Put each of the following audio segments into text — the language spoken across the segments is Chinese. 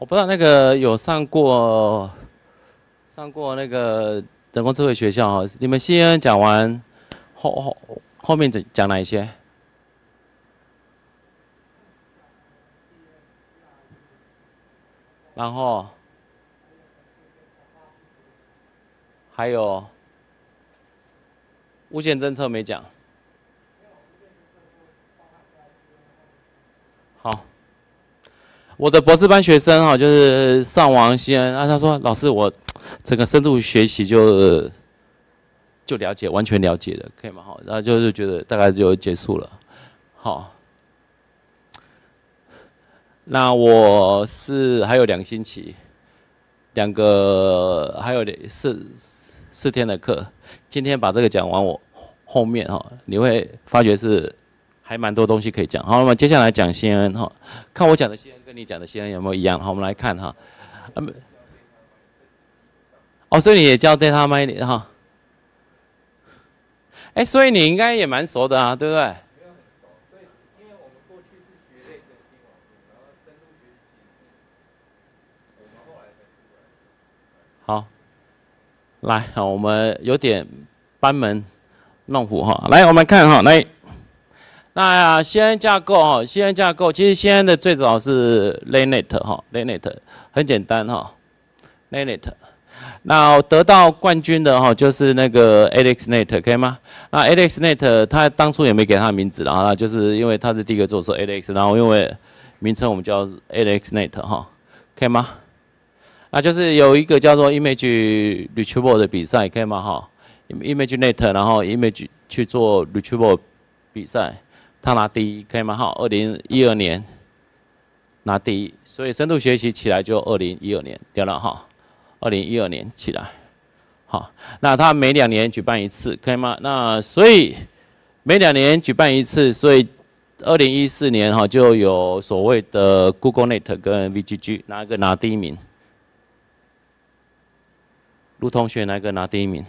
我不知道那个有上过，上过那个人工智慧学校啊？你们先讲完后后后面讲讲哪一些？然后还有无线政策没讲？我的博士班学生啊，就是上王先啊，他说老师，我整个深度学习就就了解完全了解了，可以吗？好，然后就是觉得大概就结束了。好，那我是还有两星期，两个还有四四天的课，今天把这个讲完，我后面哈，你会发觉是。还蛮多东西可以讲，好，那么接下来讲先哈，看我讲的先跟你讲的先有没有一样，好，我们来看哈，哦，所以你也叫戴他一脸哈，哎，所以你应该也蛮熟的啊，对不对？好，来，好，我们有点班门弄斧哈，来，我们看哈，来。那呀，先架构哈先架构其实 c n 的最早是 l a n e t 哈 l a n e t 很简单哈 l a n e t 那得到冠军的哈就是那个 AlexNet 可以吗？那 AlexNet 他当初也没给他名字然后就是因为他是第一个做出 Alex，然后因为名称我们叫 AlexNet 哈，可以吗？那就是有一个叫做 Image Retrieval 的比赛可以吗？哈，ImageNet 然后 Image 去做 Retrieval 比赛。他拿第一可以吗？哈，二零一二年拿第一，所以深度学习起来就二零一二年，对了哈，二零一二年起来，好，那他每两年举办一次，可以吗？那所以每两年举办一次，所以二零一四年哈就有所谓的 Google Net 跟 VGG 哪个拿第一名？卢同学哪个拿第一名？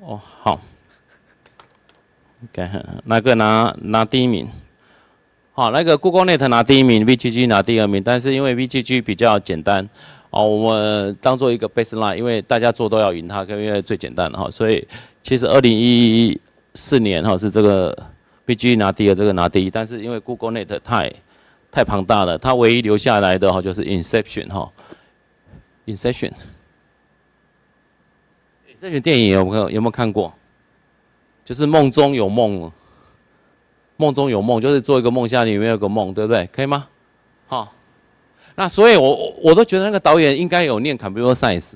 哦，好，OK，那个拿拿第一名，好，那个 Google Net 拿第一名，VGG 拿第二名，但是因为 VGG 比较简单，哦，我们当做一个 baseline，因为大家做都要赢它，因为最简单的哈，所以其实二零一四年哈是这个 VGG 拿第二，这个拿第一，但是因为 Google Net 太太庞大了，它唯一留下来的哈就是 Inception 哈，Inception。这群电影有没有没有看过？就是梦中有梦，梦中有梦，就是做一个梦像里面有个梦，对不对？可以吗？好，那所以我我都觉得那个导演应该有念 computer science，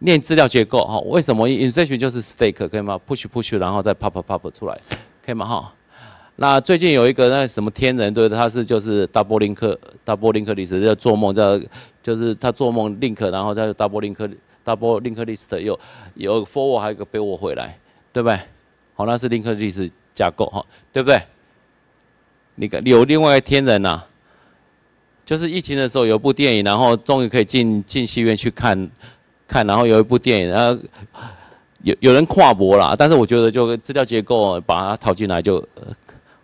念资料结构哈。为什么 insertion 就是 stack 可以吗？push push 然后再 pop pop 出来可以吗？哈，那最近有一个那什么天人对，他是就是 double link double link 历史叫做梦叫就是他做梦 link 然后叫 double link。大波 link list 有有 forward 还有个 backward 回来，对不对？好，那是 link list 架构哈，对不对？你有另外天人呐，就是疫情的时候有部电影，然后终于可以进进戏院去看看，然后有一部电影，然后有有人跨博了，但是我觉得就这条结构把它套进来就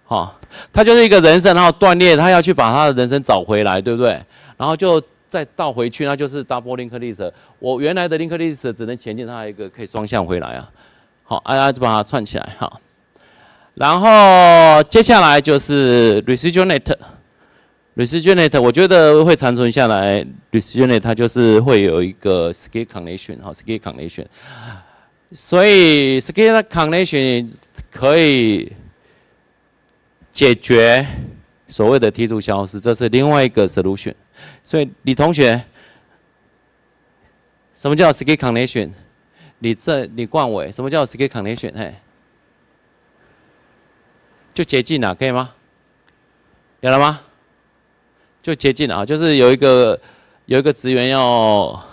好，他就是一个人生，然后断裂，他要去把他的人生找回来，对不对？然后就。再倒回去，那就是 double l i n k list。我原来的 l i n k list 只能前进，它一个可以双向回来啊。好，啊哎，就把它串起来哈。然后接下来就是 residual net，residual net，我觉得会残存下来。residual net 它就是会有一个 skip connection，哈，skip connection。所以 skip connection 可以解决所谓的梯度消失，这是另外一个 solution。所以李同学，什么叫 s k i n c o n n e c t i o n 李正李冠伟，什么叫 s k i n c o n n e c t i o n 嘿，就接近了，可以吗？有了吗？就接近了啊，就是有一个有一个职员要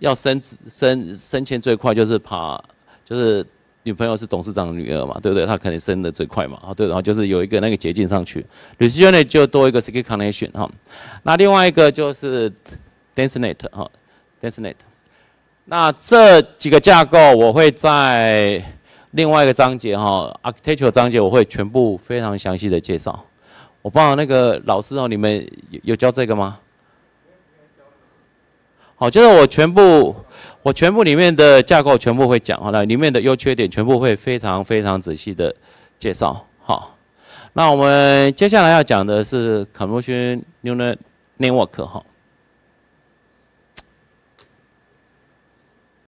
要升职升升迁最快，就是爬，就是。女朋友是董事长的女儿嘛，对不对？她肯定升得最快嘛，啊对。然后就是有一个那个捷径上去，于是呢就多一个 s k i connection 哈。那另外一个就是 dense net 哈，dense net。那这几个架构我会在另外一个章节哈，architecture 章节我会全部非常详细的介绍。我不知道那个老师哦，你们有教这个吗？好，就是我全部，我全部里面的架构全部会讲好那里面的优缺点全部会非常非常仔细的介绍。好，那我们接下来要讲的是 convolution neural network 哈。